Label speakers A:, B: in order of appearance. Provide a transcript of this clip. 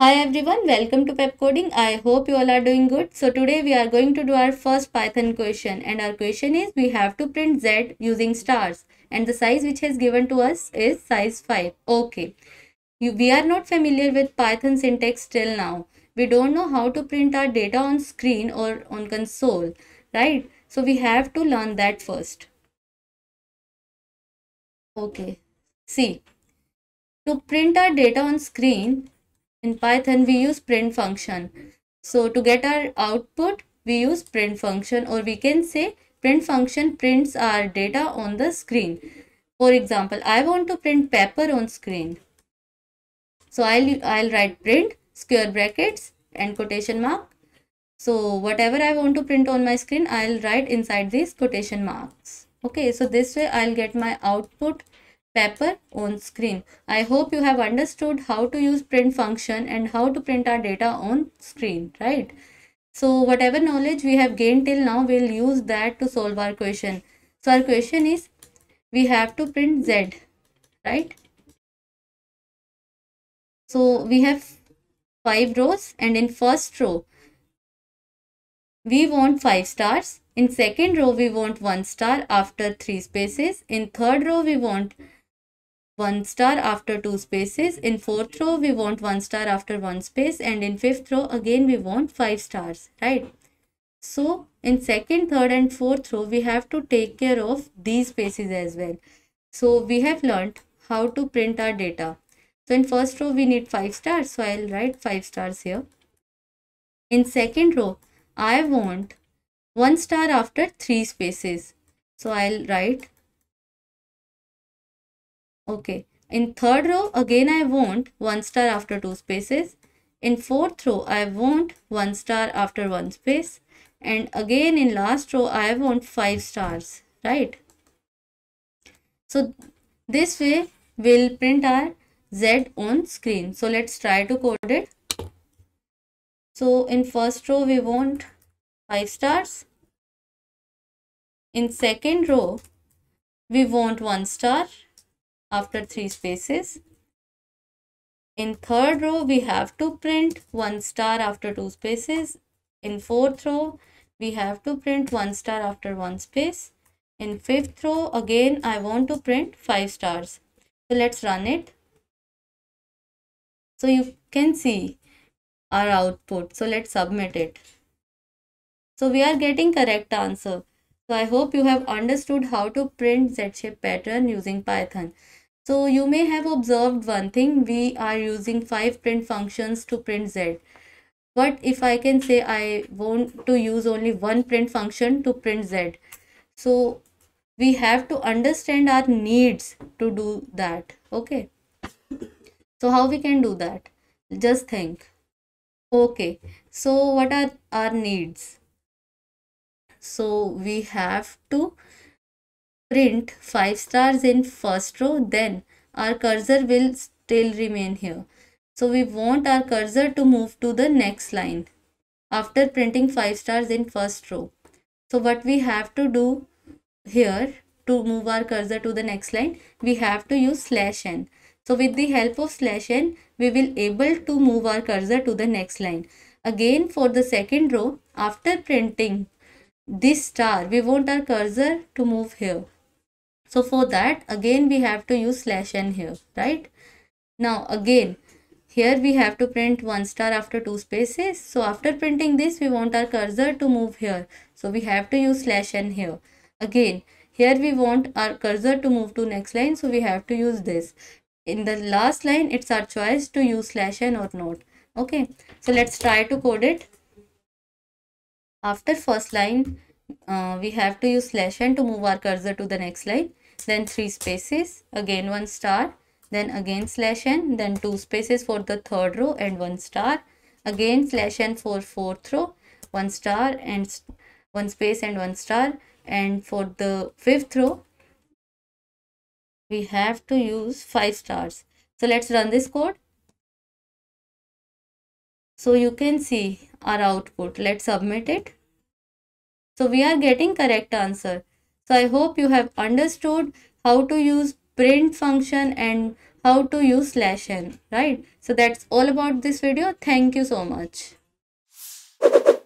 A: Hi everyone, welcome to Pep Coding. I hope you all are doing good. So today we are going to do our first Python question and our question is we have to print Z using stars and the size which has given to us is size 5. Okay, you, we are not familiar with Python syntax till now. We don't know how to print our data on screen or on console, right? So we have to learn that first. Okay, see, to print our data on screen, in Python we use print function. So to get our output, we use print function or we can say print function prints our data on the screen. For example, I want to print pepper on screen. So I'll, I'll write print square brackets and quotation mark. So whatever I want to print on my screen, I'll write inside these quotation marks okay so this way i'll get my output paper on screen i hope you have understood how to use print function and how to print our data on screen right so whatever knowledge we have gained till now we'll use that to solve our question so our question is we have to print z right so we have five rows and in first row we want 5 stars. In second row, we want 1 star after 3 spaces. In third row, we want 1 star after 2 spaces. In fourth row, we want 1 star after 1 space. And in fifth row, again, we want 5 stars, right? So, in second, third and fourth row, we have to take care of these spaces as well. So, we have learned how to print our data. So, in first row, we need 5 stars. So, I will write 5 stars here. In second row, I want one star after three spaces. So I'll write. Okay. In third row, again I want one star after two spaces. In fourth row, I want one star after one space. And again in last row, I want five stars, right? So this way we'll print our Z on screen. So let's try to code it. So in first row we want 5 stars. In second row we want 1 star after 3 spaces. In third row we have to print 1 star after 2 spaces. In fourth row we have to print 1 star after 1 space. In fifth row again I want to print 5 stars. So let's run it. So you can see our output. So let's submit it. So we are getting correct answer. So I hope you have understood how to print Z-shape pattern using Python. So you may have observed one thing, we are using five print functions to print Z. But if I can say I want to use only one print function to print Z. So we have to understand our needs to do that. Okay. So how we can do that? Just think. Okay, so what are our needs? So we have to print 5 stars in first row then our cursor will still remain here. So we want our cursor to move to the next line after printing 5 stars in first row. So what we have to do here to move our cursor to the next line we have to use slash n. So with the help of slash n, we will able to move our cursor to the next line. Again for the second row, after printing this star, we want our cursor to move here. So for that, again we have to use slash n here, right? Now again, here we have to print one star after two spaces. So after printing this, we want our cursor to move here. So we have to use slash n here. Again, here we want our cursor to move to next line so we have to use this in the last line it's our choice to use slash n or not okay so let's try to code it after first line uh, we have to use slash n to move our cursor to the next line then three spaces again one star then again slash n then two spaces for the third row and one star again slash n for fourth row one star and one space and one star and for the fifth row we have to use 5 stars. So let's run this code. So you can see our output. Let's submit it. So we are getting correct answer. So I hope you have understood how to use print function and how to use slash n, right? So that's all about this video. Thank you so much.